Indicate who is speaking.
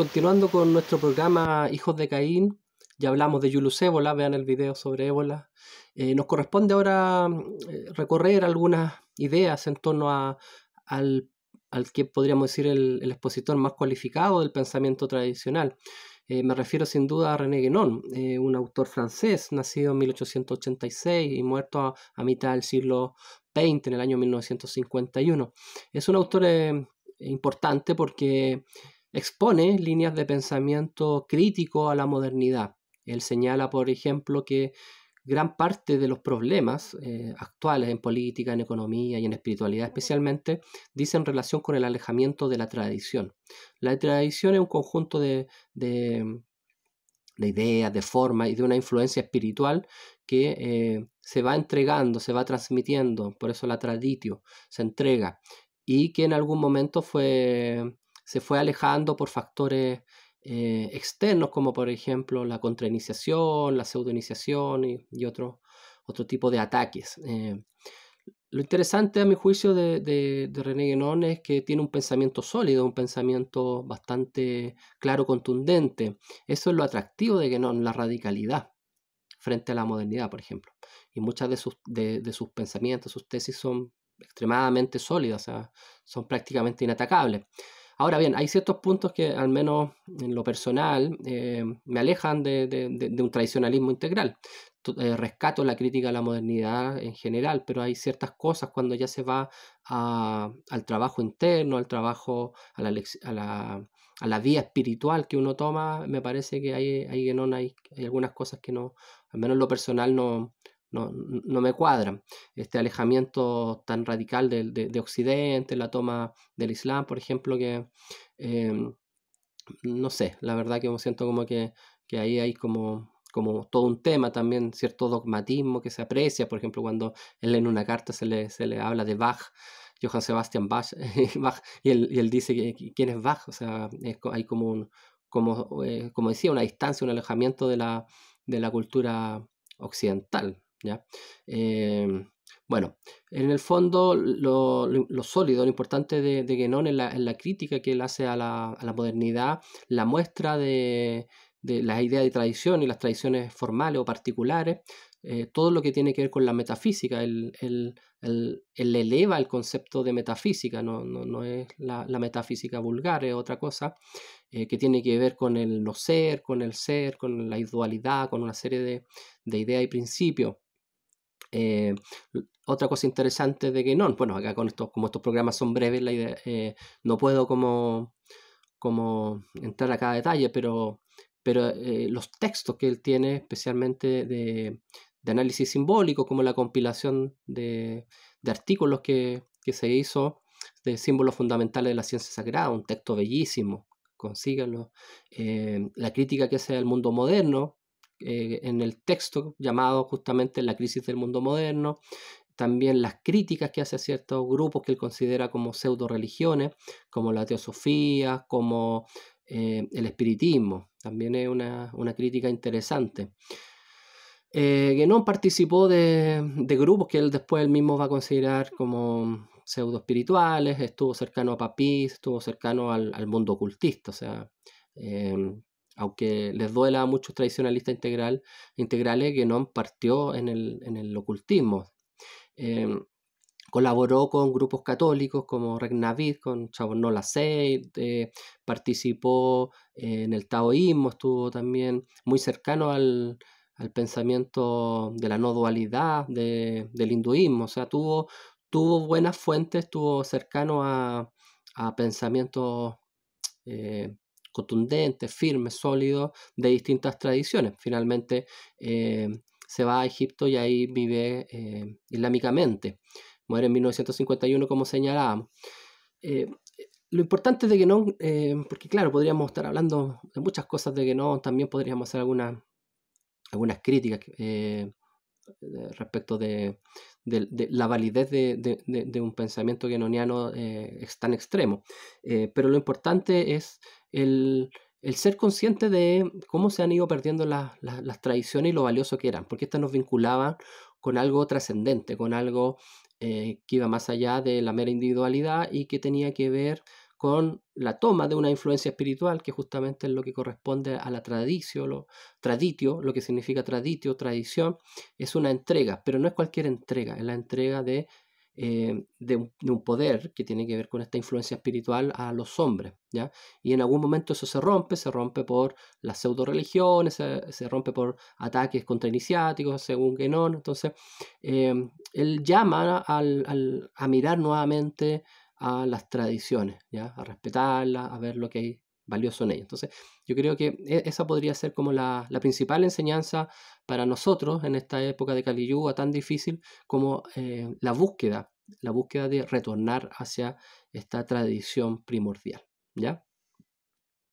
Speaker 1: continuando con nuestro programa Hijos de Caín, ya hablamos de Yulus Ébola, vean el video sobre Ébola. Eh, nos corresponde ahora mm, eh, recorrer algunas ideas en torno a, al, que podríamos decir el, expositor más cualificado del pensamiento tradicional. Eh, me refiero sin duda a René Guénon, un autor francés nacido en 1886 y muerto a, a, mitad del siglo XX, en el año 1951. Es un autor importante porque expone líneas de pensamiento crítico a la modernidad. Él señala, por ejemplo, que gran parte de los problemas eh, actuales en política, en economía y en espiritualidad especialmente, dicen relación con el alejamiento de la tradición. La tradición es un conjunto de, ideas, de formas y de una influencia espiritual que eh, se va entregando, se va transmitiendo, por eso la traditio se entrega, y que en algún momento fue se fue alejando por factores eh, externos, como por ejemplo la contrainiciación, la pseudoiniciación y, y otro, tipo de ataques. Eh. lo interesante a mi juicio de, René Guénon es que tiene un pensamiento sólido, un pensamiento bastante claro, contundente. Eso es lo atractivo de Guénon, la radicalidad frente a la modernidad, por ejemplo. Y muchas de sus, pensamientos, sus tesis son extremadamente sólidas, son prácticamente inatacables. Ahora bien, hay ciertos puntos que, al menos en lo personal, eh, me alejan de, un tradicionalismo integral. Eh, rescato la crítica a la modernidad en general, pero hay ciertas cosas cuando ya se va al trabajo interno, al trabajo, a la, vía espiritual que uno toma, me parece que hay, hay, hay, hay algunas cosas que no, al menos en lo personal, no, no, no, me cuadra Este alejamiento tan radical de, Occidente, la toma del Islam, por ejemplo, que em, no sé, la verdad que me siento como que, ahí hay como todo un tema también, cierto dogmatismo que se aprecia, por ejemplo, cuando él en una carta se le, habla de Bach, Johann Sebastian Bach, y, él, dice que, quién es Bach, o sea, hay como un, eh, como, decía, una distancia, un alejamiento de la cultura occidental, eh, bueno, en el fondo lo, sólido, lo importante de, de Guénon en la, crítica que él hace a la, modernidad, la muestra de, de las ideas de tradición y las tradiciones formales o particulares, eh, todo lo que tiene que ver con la metafísica. Él, el, eleva el concepto de metafísica, no, es la, metafísica vulgar, es otra cosa eh, que tiene que ver con el no ser, con el ser, con la dualidad, con una serie de ideas y principios. Eh, otra cosa interesante de no, bueno, acá con estos, como estos programas son breves, eh, no puedo como, como entrar a cada detalle, pero, pero eh, los textos que él tiene, especialmente de, análisis simbólico, como la compilación de, artículos que, que, se hizo de símbolos fundamentales de la ciencia sagrada, un texto bellísimo, consíganlo. la crítica que hace al mundo moderno, eh, en el texto llamado justamente La crisis del mundo moderno, también las críticas que hace a ciertos grupos que él considera como pseudo-religiones, como la teosofía, como eh, el espiritismo. También es una, crítica interesante. Eh, Guénon participó de, grupos que él después él mismo va a considerar como pseudo-espirituales, estuvo cercano a papís estuvo cercano al, mundo ocultista, o sea, eh, aunque les duela a muchos tradicionalistas integral, integrales, no partió en el, en el ocultismo. Em, colaboró con grupos católicos como Regnavid, con Chabornol eh, participó en el taoísmo, estuvo también muy cercano al, pensamiento de la no dualidad del hinduismo, o sea, tuvo, tuvo buenas fuentes, estuvo cercano a, pensamientos eh, contundente, firme, sólido, de distintas tradiciones. Finalmente eh, se va a Egipto y ahí vive eh, islámicamente. Muere en 1951, como señalábamos. Eh, lo importante de que no, porque claro, podríamos estar hablando de muchas cosas de que no, también podríamos hacer algunas algunas críticas respecto de, la validez de, un pensamiento genoniano eh, es tan extremo. Eh, pero lo importante es el, ser consciente de cómo se han ido perdiendo las tradiciones y lo valioso que eran, porque estas nos vinculaban con algo trascendente, con algo eh, que iba más allá de la mera individualidad y que tenía que ver con la toma de una influencia espiritual, que justamente es lo que corresponde a la tradición lo, traditio, lo que significa traditio, tradición, es una entrega, pero no es cualquier entrega, es la entrega de, eh, de, un, poder que tiene que ver con esta influencia espiritual a los hombres, ¿ya? Y en algún momento eso se rompe, se rompe por las pseudo religiones, se, rompe por ataques contra iniciáticos, según no, entonces eh, él llama a mirar nuevamente a las tradiciones, ¿ya? a respetarlas, a ver lo que hay valioso en ellas. Entonces, yo creo que e-, esa podría ser como la, principal enseñanza para nosotros en esta época de Yuga tan difícil como eh, la búsqueda, la búsqueda de retornar hacia esta tradición primordial. ¿Ya?